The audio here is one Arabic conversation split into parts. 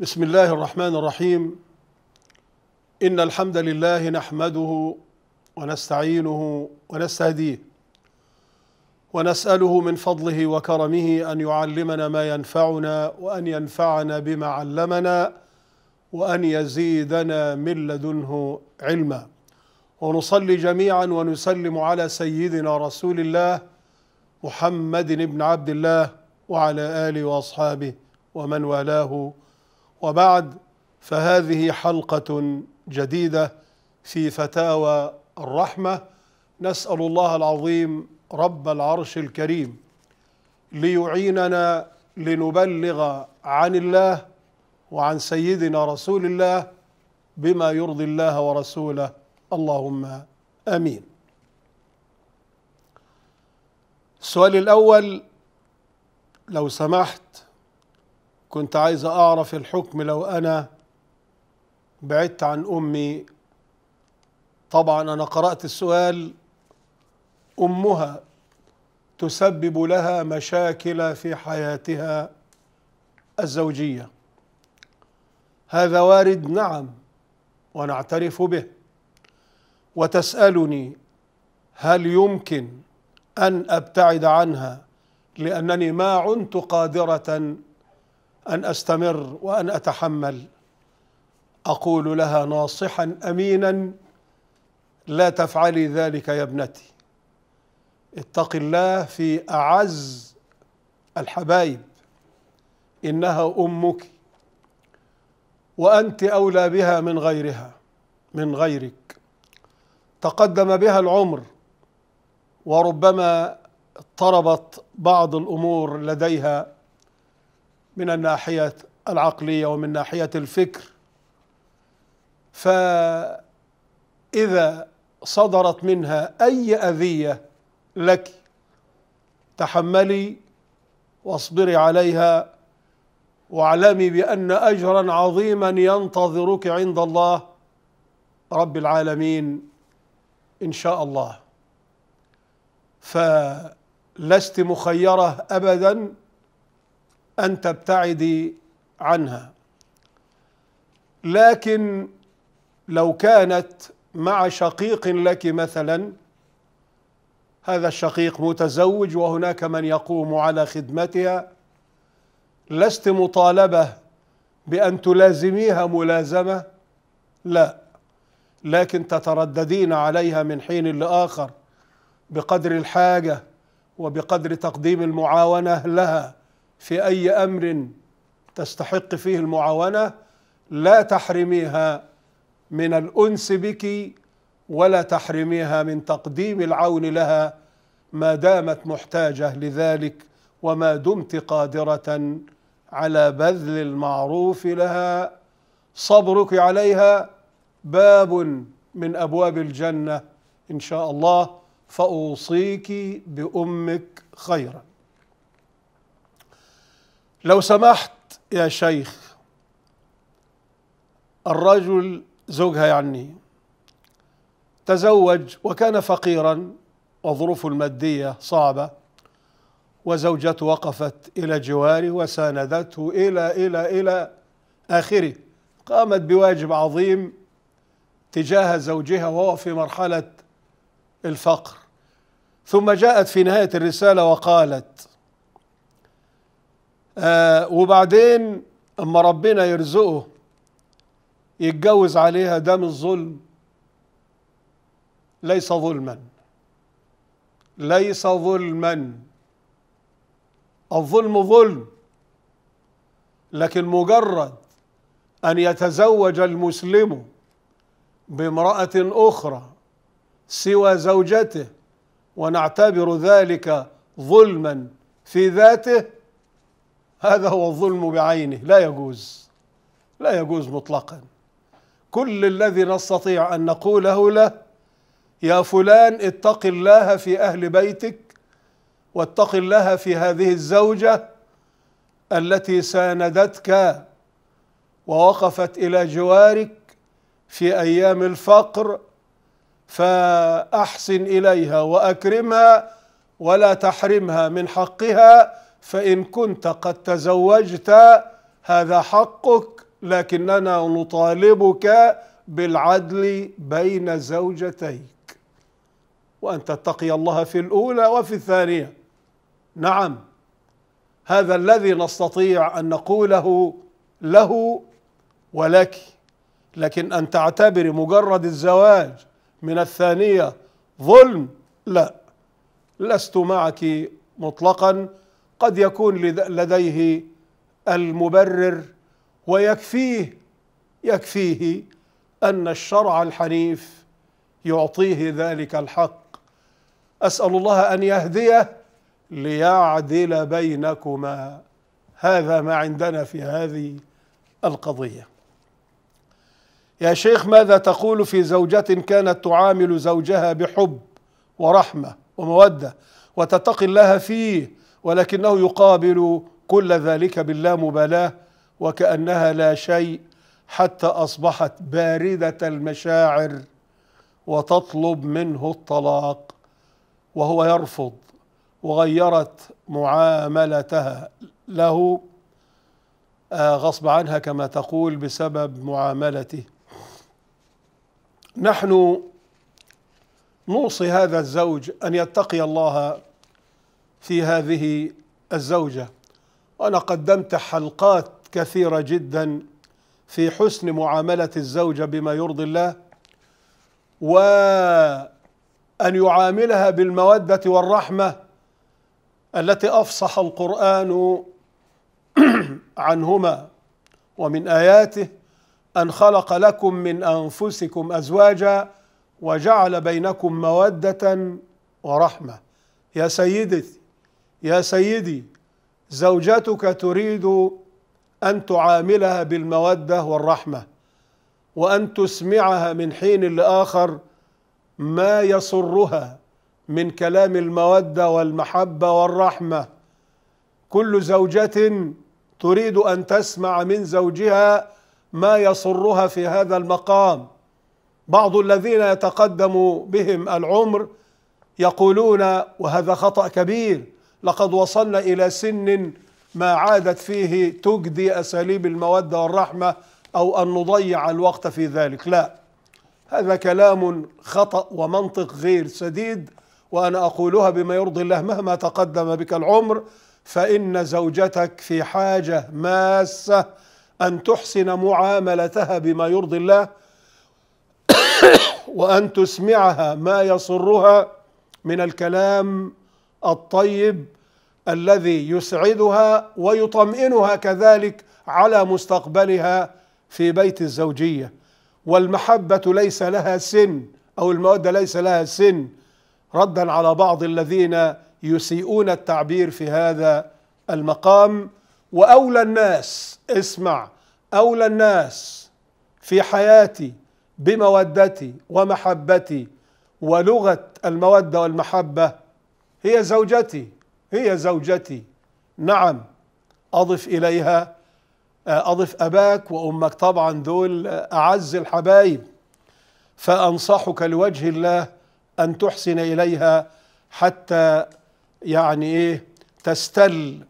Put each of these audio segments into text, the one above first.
بسم الله الرحمن الرحيم ان الحمد لله نحمده ونستعينه ونستهديه ونساله من فضله وكرمه ان يعلمنا ما ينفعنا وان ينفعنا بما علمنا وان يزيدنا من لدنه علما ونصلي جميعا ونسلم على سيدنا رسول الله محمد بن عبد الله وعلى اله واصحابه ومن والاه وبعد فهذه حلقة جديدة في فتاوى الرحمة نسأل الله العظيم رب العرش الكريم ليعيننا لنبلغ عن الله وعن سيدنا رسول الله بما يرضي الله ورسوله اللهم امين. السؤال الاول لو سمحت كنت عايز أعرف الحكم لو أنا بعدت عن أمي طبعا أنا قرأت السؤال أمها تسبب لها مشاكل في حياتها الزوجية هذا وارد نعم ونعترف به وتسألني هل يمكن أن أبتعد عنها لأنني ما عنت قادرة ان استمر وان اتحمل اقول لها ناصحا امينا لا تفعلي ذلك يا ابنتي اتق الله في اعز الحبايب انها امك وانت اولى بها من غيرها من غيرك تقدم بها العمر وربما اضطربت بعض الامور لديها من الناحية العقلية ومن ناحية الفكر فإذا صدرت منها أي أذية لك تحملي واصبري عليها واعلمي بأن أجرا عظيما ينتظرك عند الله رب العالمين إن شاء الله فلست مخيرة أبدا أن تبتعدي عنها لكن لو كانت مع شقيق لك مثلا هذا الشقيق متزوج وهناك من يقوم على خدمتها لست مطالبة بأن تلازميها ملازمة لا لكن تترددين عليها من حين لآخر بقدر الحاجة وبقدر تقديم المعاونة لها في اي امر تستحق فيه المعاونه لا تحرميها من الانس بك ولا تحرميها من تقديم العون لها ما دامت محتاجه لذلك وما دمت قادره على بذل المعروف لها صبرك عليها باب من ابواب الجنه ان شاء الله فاوصيك بامك خيرا لو سمحت يا شيخ الرجل زوجها يعني تزوج وكان فقيرا وظروفه المادية صعبة وزوجته وقفت إلى جواره وساندته إلى إلى إلى آخره قامت بواجب عظيم تجاه زوجها وهو في مرحلة الفقر ثم جاءت في نهاية الرسالة وقالت آه وبعدين اما ربنا يرزقه يتجوز عليها ده من ظلم ليس ظلما ليس ظلما الظلم ظلم لكن مجرد ان يتزوج المسلم بامراه اخرى سوى زوجته ونعتبر ذلك ظلما في ذاته هذا هو الظلم بعينه لا يجوز لا يجوز مطلقا كل الذي نستطيع ان نقوله له يا فلان اتق الله في اهل بيتك واتق الله في هذه الزوجه التي ساندتك ووقفت الى جوارك في ايام الفقر فاحسن اليها واكرمها ولا تحرمها من حقها فإن كنت قد تزوجت هذا حقك لكننا نطالبك بالعدل بين زوجتيك وأن تتقي الله في الأولى وفي الثانية نعم هذا الذي نستطيع أن نقوله له ولك لكن أن تعتبري مجرد الزواج من الثانية ظلم لا لست معك مطلقا قد يكون لديه المبرر ويكفيه يكفيه ان الشرع الحنيف يعطيه ذلك الحق اسال الله ان يهديه ليعدل بينكما هذا ما عندنا في هذه القضيه يا شيخ ماذا تقول في زوجة كانت تعامل زوجها بحب ورحمة ومودة وتتقي الله فيه ولكنه يقابل كل ذلك باللامبالاه وكانها لا شيء حتى اصبحت بارده المشاعر وتطلب منه الطلاق وهو يرفض وغيرت معاملتها له آه، غصب عنها كما تقول بسبب معاملته نحن نوصي هذا الزوج ان يتقي الله في هذه الزوجه وانا قدمت حلقات كثيره جدا في حسن معامله الزوجه بما يرضي الله وان يعاملها بالموده والرحمه التي افصح القران عنهما ومن اياته ان خلق لكم من انفسكم ازواجا وجعل بينكم موده ورحمه يا سيدتي يا سيدي زوجتك تريد أن تعاملها بالمودة والرحمة وأن تسمعها من حين لآخر ما يسرها من كلام المودة والمحبة والرحمة كل زوجة تريد أن تسمع من زوجها ما يسرها في هذا المقام بعض الذين يتقدم بهم العمر يقولون وهذا خطأ كبير لقد وصلنا إلى سن ما عادت فيه تجدي أساليب المودة والرحمة أو أن نضيع الوقت في ذلك لا هذا كلام خطأ ومنطق غير سديد وأنا أقولها بما يرضي الله مهما تقدم بك العمر فإن زوجتك في حاجة ماسة أن تحسن معاملتها بما يرضي الله وأن تسمعها ما يسرها من الكلام الطيب الذي يسعدها ويطمئنها كذلك على مستقبلها في بيت الزوجيه والمحبه ليس لها سن او الموده ليس لها سن ردا على بعض الذين يسيئون التعبير في هذا المقام واولى الناس اسمع اولى الناس في حياتي بمودتي ومحبتي ولغه الموده والمحبه هي زوجتي هي زوجتي نعم أضف إليها آه، أضف أباك وأمك طبعا دول آه، أعز الحبايب فأنصحك لوجه الله أن تحسن إليها حتى يعني إيه تستل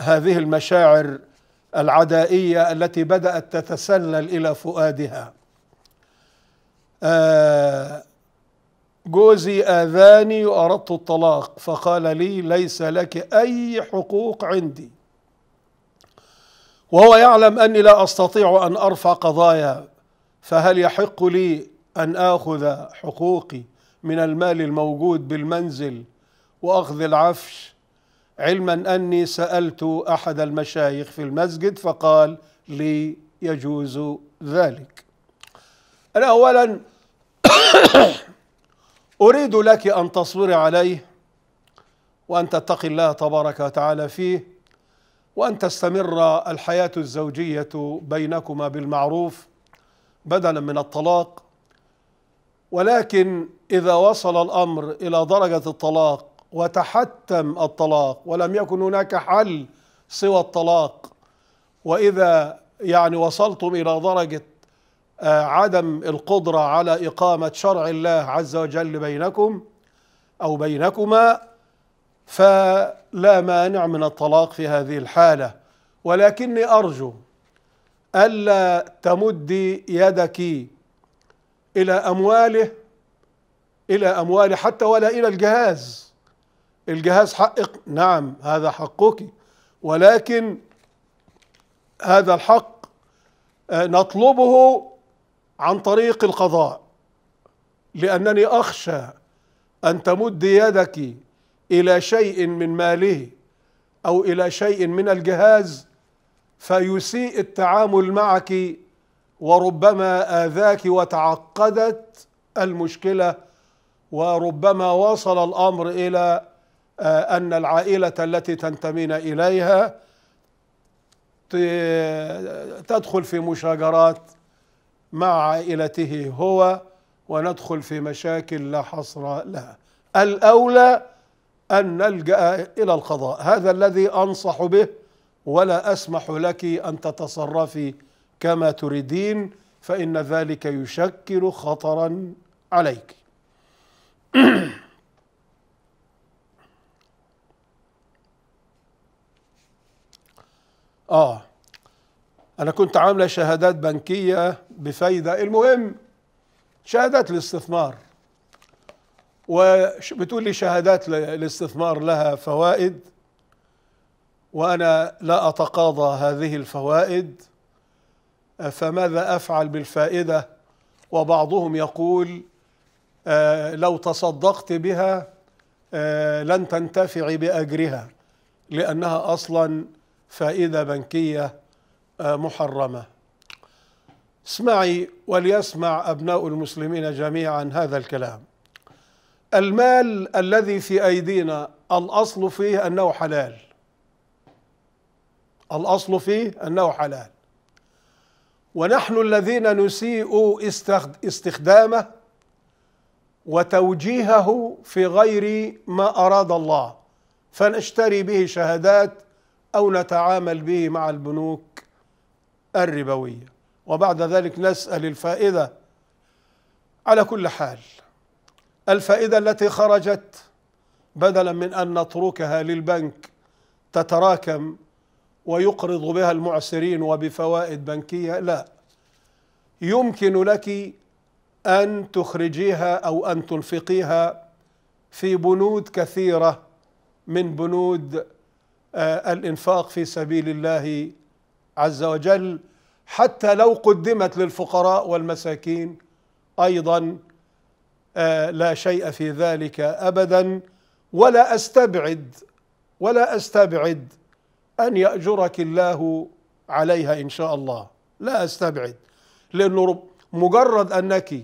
هذه المشاعر العدائية التي بدأت تتسلل إلى فؤادها آه جوزي آذاني وأردت الطلاق فقال لي ليس لك أي حقوق عندي وهو يعلم أني لا أستطيع أن أرفع قضايا فهل يحق لي أن آخذ حقوقي من المال الموجود بالمنزل وأخذ العفش علما أني سألت أحد المشايخ في المسجد فقال لي يجوز ذلك أنا أولا أريد لك أن تصبري عليه وأن تتقي الله تبارك وتعالى فيه وأن تستمر الحياة الزوجية بينكما بالمعروف بدلا من الطلاق ولكن إذا وصل الأمر إلى درجة الطلاق وتحتم الطلاق ولم يكن هناك حل سوى الطلاق وإذا يعني وصلتم إلى درجة آه، عدم القدرة على إقامة شرع الله عز وجل بينكم أو بينكما فلا مانع من الطلاق في هذه الحالة ولكني أرجو ألا تمدي يدك إلى أمواله إلى أمواله حتى ولا إلى الجهاز الجهاز حقك نعم هذا حقك ولكن هذا الحق آه، نطلبه عن طريق القضاء لأنني أخشى أن تمد يدك إلى شيء من ماله أو إلى شيء من الجهاز فيسيء التعامل معك وربما آذاك وتعقدت المشكلة وربما وصل الأمر إلى آه، أن العائلة التي تنتمين إليها تدخل في مشاجرات مع عائلته هو وندخل في مشاكل لا حصر لها الاولى ان نلجا الى القضاء هذا الذي انصح به ولا اسمح لك ان تتصرفي كما تريدين فان ذلك يشكل خطرا عليك اه انا كنت عامله شهادات بنكيه بفايده المهم شهادات الاستثمار وبتقول لي شهادات الاستثمار لها فوائد وانا لا اتقاضى هذه الفوائد أه، فماذا افعل بالفائده وبعضهم يقول أه، لو تصدقت بها أه، لن تنتفعي باجرها لانها اصلا فائده بنكيه محرمة اسمعي وليسمع أبناء المسلمين جميعا هذا الكلام المال الذي في أيدينا الأصل فيه أنه حلال الأصل فيه أنه حلال ونحن الذين نسيء استخدامه وتوجيهه في غير ما أراد الله فنشتري به شهادات أو نتعامل به مع البنوك الربوية وبعد ذلك نسأل الفائدة على كل حال الفائدة التي خرجت بدلا من أن نتركها للبنك تتراكم ويقرض بها المعسرين وبفوائد بنكية لا يمكن لك أن تخرجيها أو أن تنفقيها في بنود كثيرة من بنود آه، الإنفاق في سبيل الله عز وجل حتى لو قدمت للفقراء والمساكين ايضا آه، لا شيء في ذلك ابدا ولا استبعد ولا استبعد ان ياجرك الله عليها ان شاء الله لا استبعد لانه مجرد انك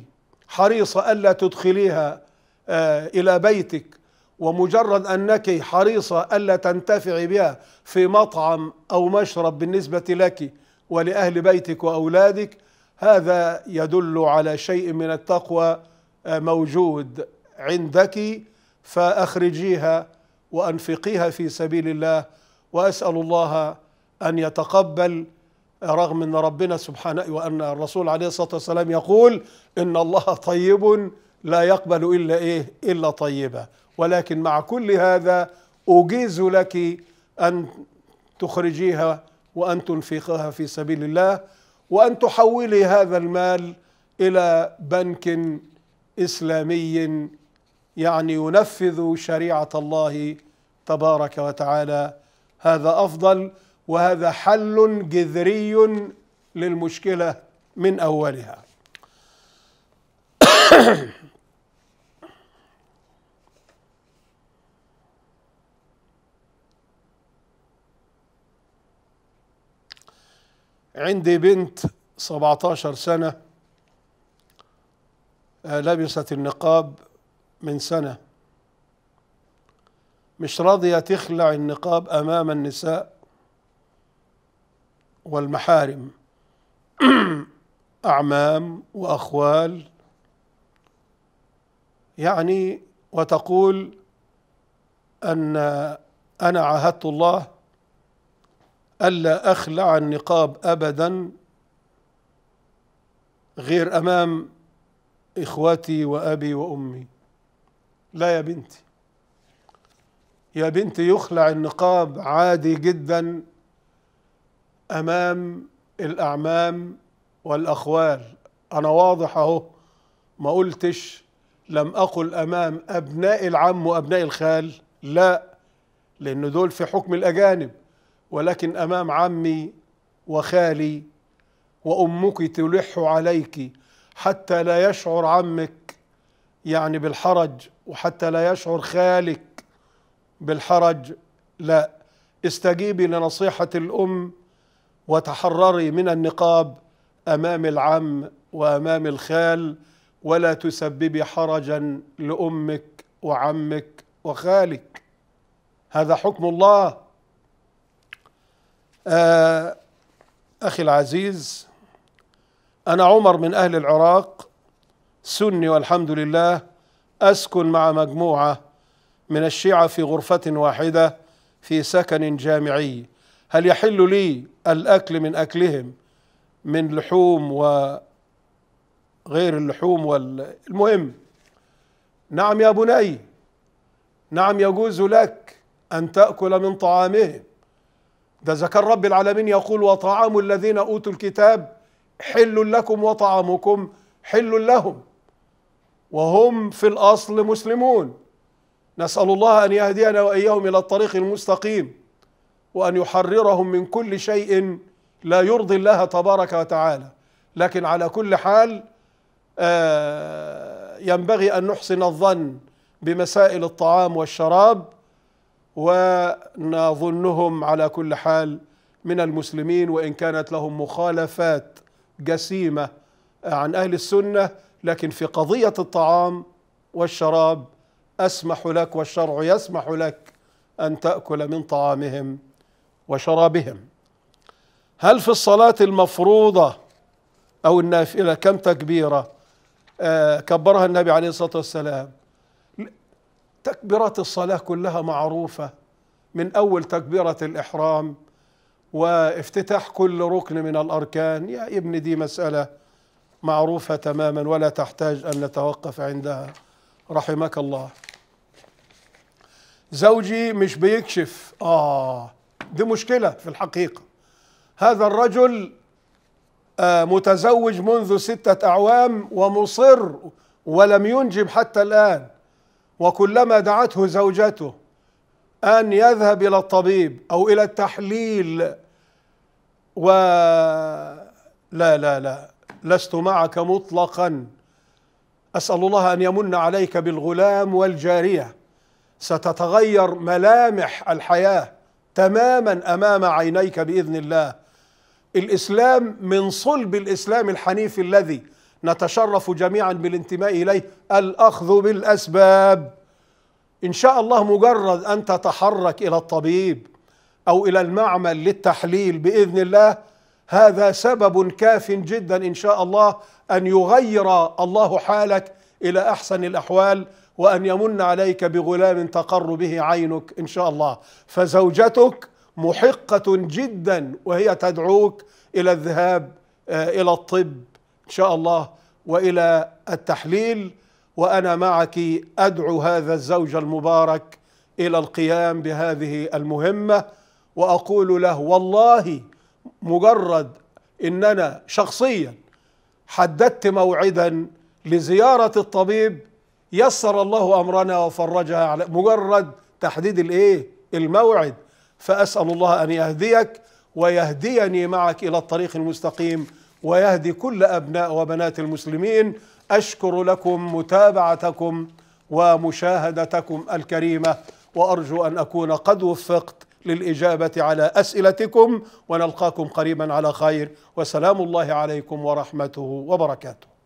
حريصه الا تدخليها آه، الى بيتك ومجرد أنك حريصة ألا تنتفعي بها في مطعم أو مشرب بالنسبة لك ولأهل بيتك وأولادك هذا يدل على شيء من التقوى آه، موجود عندك فأخرجيها وأنفقيها في سبيل الله وأسأل الله أن يتقبل آه، رغم أن ربنا سبحانه وأن الرسول عليه الصلاة والسلام يقول إن الله طيب لا يقبل إلا إيه إلا طيبا ولكن مع كل هذا أجيز لك أن تخرجيها وأن تنفقها في سبيل الله وأن تحولي هذا المال إلى بنك إسلامي يعني ينفذ شريعة الله تبارك وتعالى هذا أفضل وهذا حل جذري للمشكلة من أولها عندي بنت 17 سنة آه، لبست النقاب من سنة مش راضية تخلع النقاب أمام النساء والمحارم أعمام وأخوال يعني وتقول أن أنا عاهدت الله ألا أخلع النقاب أبدا غير أمام إخوتي وأبي وأمي لا يا بنتي يا بنتي يخلع النقاب عادي جدا أمام الأعمام والأخوال أنا واضح أهو ما قلتش لم أقل أمام أبناء العم وأبناء الخال لا لأن دول في حكم الأجانب ولكن امام عمي وخالي وامك تلح عليك حتى لا يشعر عمك يعني بالحرج وحتى لا يشعر خالك بالحرج لا استجيبي لنصيحه الام وتحرري من النقاب امام العم وامام الخال ولا تسببي حرجا لامك وعمك وخالك هذا حكم الله آه، أخي العزيز أنا عمر من أهل العراق سني والحمد لله أسكن مع مجموعة من الشيعة في غرفة واحدة في سكن جامعي هل يحل لي الأكل من أكلهم من لحوم وغير اللحوم والمهم نعم يا بني نعم يجوز لك أن تأكل من طعامهم ده إذا كان رب العالمين يقول وطعام الذين أوتوا الكتاب حل لكم وطعامكم حل لهم وهم في الأصل مسلمون نسأل الله أن يهدينا وإياهم إلى الطريق المستقيم وأن يحررهم من كل شيء لا يرضي الله تبارك وتعالى لكن على كل حال آه، ينبغي أن نحسن الظن بمسائل الطعام والشراب ونظنهم على كل حال من المسلمين وإن كانت لهم مخالفات جسيمة عن أهل السنة لكن في قضية الطعام والشراب أسمح لك والشرع يسمح لك أن تأكل من طعامهم وشرابهم هل في الصلاة المفروضة أو النافلة كم تكبيرة آه، كبرها النبي عليه الصلاة والسلام تكبيرات الصلاة كلها معروفة من أول تكبيرة الإحرام وافتتاح كل ركن من الأركان يا ابن دي مسألة معروفة تماما ولا تحتاج أن نتوقف عندها رحمك الله زوجي مش بيكشف آه دي مشكلة في الحقيقة هذا الرجل آه، متزوج منذ ستة أعوام ومصر ولم ينجب حتى الآن وكلما دعته زوجته أن يذهب إلى الطبيب أو إلى التحليل و لا لا لا لست معك مطلقا أسأل الله أن يمن عليك بالغلام والجارية ستتغير ملامح الحياة تماما أمام عينيك بإذن الله الإسلام من صلب الإسلام الحنيف الذي نتشرف جميعا بالانتماء اليه الاخذ بالاسباب ان شاء الله مجرد ان تتحرك الى الطبيب او الى المعمل للتحليل باذن الله هذا سبب كاف جدا ان شاء الله ان يغير الله حالك الى احسن الاحوال وان يمن عليك بغلام تقر به عينك ان شاء الله فزوجتك محقه جدا وهي تدعوك الى الذهاب آه، الى الطب ان شاء الله والى التحليل وانا معك ادعو هذا الزوج المبارك الى القيام بهذه المهمه واقول له والله مجرد اننا شخصيا حددت موعدا لزياره الطبيب يسر الله امرنا وفرجها على مجرد تحديد الايه الموعد فاسال الله ان يهديك ويهديني معك الى الطريق المستقيم ويهدي كل أبناء وبنات المسلمين أشكر لكم متابعتكم ومشاهدتكم الكريمة وأرجو أن أكون قد وفقت للإجابة على أسئلتكم ونلقاكم قريبا على خير وسلام الله عليكم ورحمته وبركاته